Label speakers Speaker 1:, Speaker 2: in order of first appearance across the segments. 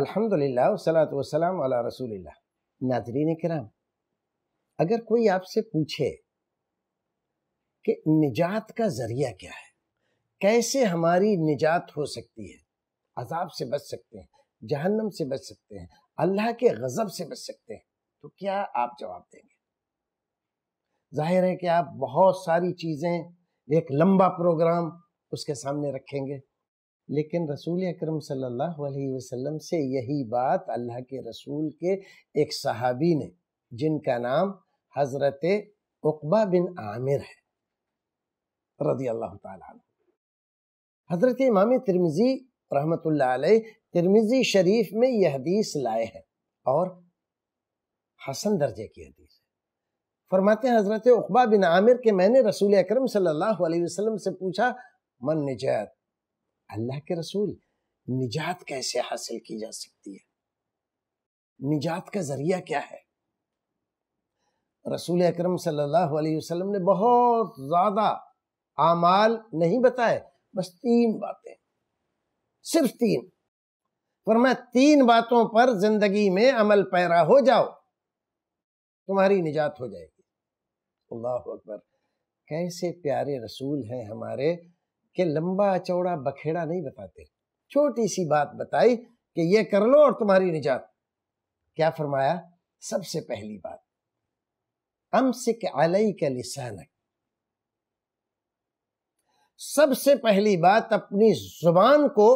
Speaker 1: अल्हम्दुलिल्लाह वसलात वसलाम अला रसूलिल्लाह नाजरीन कराम अगर कोई आपसे पूछे कि निजात का ज़रिया क्या है कैसे हमारी निजात हो सकती है अजाब से बच सकते हैं जहन्नम से बच सकते हैं अल्लाह के गज़ब से बच सकते हैं तो क्या आप जवाब देंगे जाहिर है कि आप बहुत सारी चीज़ें एक लंबा प्रोग्राम उसके सामने रखेंगे लेकिन रसूल अकरम सल्लल्लाहु अलैहि वसल्लम से यही बात अल्लाह के रसूल के एक सहाबी ने जिनका नाम हज़रत उकबा बिन आमिर है रदी अल्लाह ताला हज़रत इमाम तिरमिज़ी रहमत तिरमिज़ी शरीफ में यह हदीस लाए हैं और हसन दर्जे की हदीस है फरमाते हैं हज़रत उकबा बिन आमिर के मैंने रसूल अकरम सल्लल्लाहु अलैहि वसल्लम से पूछा मन निजात अल्लाह के रसूल निजात कैसे हासिल की जा सकती है निजात का जरिया क्या है रसूल अकरम सल्लल्लाहु अलैहि वसल्लम ने बहुत ज़्यादा आमाल नहीं बताए बस तीन बातें सिर्फ तीन पर मैं तीन बातों पर जिंदगी में अमल पैरा हो जाओ तुम्हारी निजात हो जाएगी अल्लाह अकबर कैसे प्यारे रसूल हैं हमारे कि लंबा चौड़ा बखेड़ा नहीं बताते छोटी सी बात बताई कि ये कर लो और तुम्हारी निजात क्या फरमाया सबसे पहली बात अमसिक अलई का लिसान सबसे पहली बात अपनी जुबान को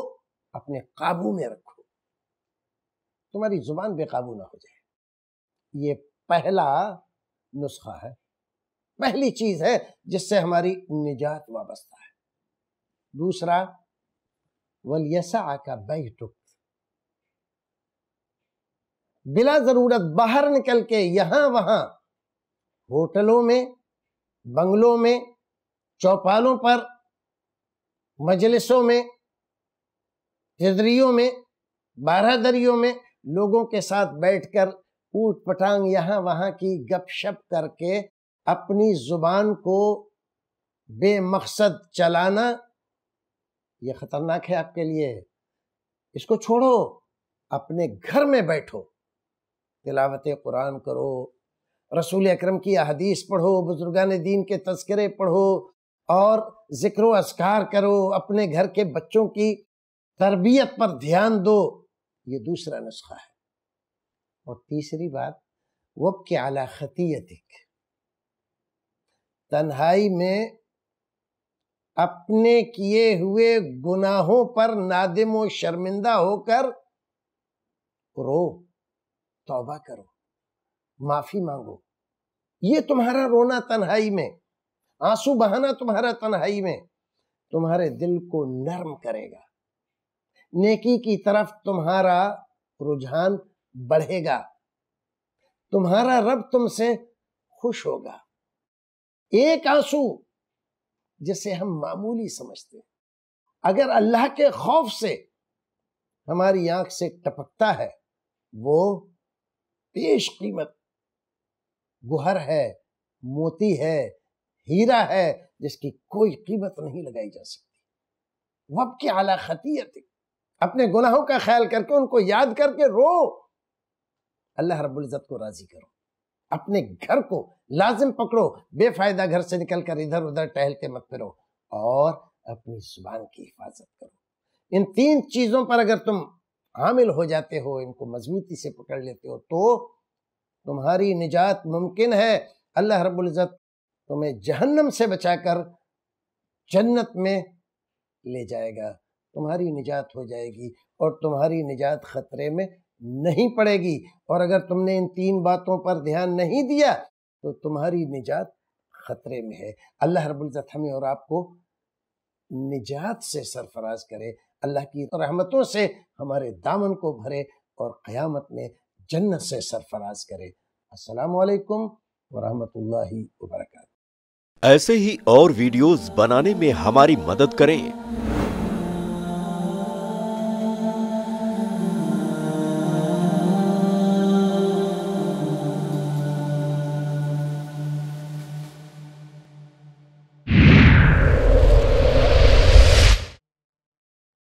Speaker 1: अपने काबू में रखो तुम्हारी जुबान बेकाबू ना हो जाए ये पहला नुस्खा है पहली चीज है जिससे हमारी निजात वाबस्ता है दूसरा वलियसा का बैठुक बिला जरूरत बाहर निकल के यहां वहां होटलों में बंगलों में चौपालों पर मजलिसों में हिजरियों में बारादरियों में लोगों के साथ बैठकर ऊट पटांग यहाँ वहाँ की गपशप करके अपनी ज़ुबान को बेमकसद चलाना ये खतरनाक है आपके लिए इसको छोड़ो अपने घर में बैठो तिलावत कुरान करो रसूल अकरम की अहदीस पढ़ो बुजुर्गान दीन के तस्करे पढ़ो और ज़िक्र असकार करो अपने घर के बच्चों की तरबियत पर ध्यान दो ये दूसरा नुस्खा है और तीसरी बात वो क्या अला खतियतिक तन्हाई में अपने किए हुए गुनाहों पर नादिम व शर्मिंदा होकर रो तौबा करो माफी मांगो ये तुम्हारा रोना तन्हाई में आंसू बहाना तुम्हारा तन्हाई में तुम्हारे दिल को नर्म करेगा नेकी की तरफ तुम्हारा रुझान बढ़ेगा तुम्हारा रब तुमसे खुश होगा एक आंसू जिसे हम मामूली समझते हैं अगर अल्लाह के खौफ से हमारी आंख से टपकता है वो पेश कीमत गुहर है मोती है हीरा है जिसकी कोई कीमत नहीं लगाई जा सकती वब की आला खतियत अपने गुनाहों का ख्याल करके उनको याद करके रो अल्लाह रब्बुल इज़्ज़त को राजी करो अपने घर को लाजिम पकड़ो बेफायदा घर से निकलकर इधर उधर टहलते मत फिरो और अपनी जुबान की हिफाजत करो इन तीन चीज़ों पर अगर तुम हामिल हो जाते हो इनको मजबूती से पकड़ लेते हो तो तुम्हारी निजात मुमकिन है अल्लाह रब्बुल इज्जत तुम्हें जहन्नम से बचाकर जन्नत में ले जाएगा तुम्हारी निजात हो जाएगी और तुम्हारी निजात ख़तरे में नहीं पड़ेगी और अगर तुमने इन तीन बातों पर ध्यान नहीं दिया तो तुम्हारी निजात खतरे में है अल्लाह रबुल्ज़त हमें और आपको निजात से सरफराज करे अल्लाह की रहमतों से हमारे दामन को भरे और क़यामत में जन्नत से सरफराज करे असलकम वरहमल वर्क ऐसे ही और वीडियोस बनाने में हमारी मदद करें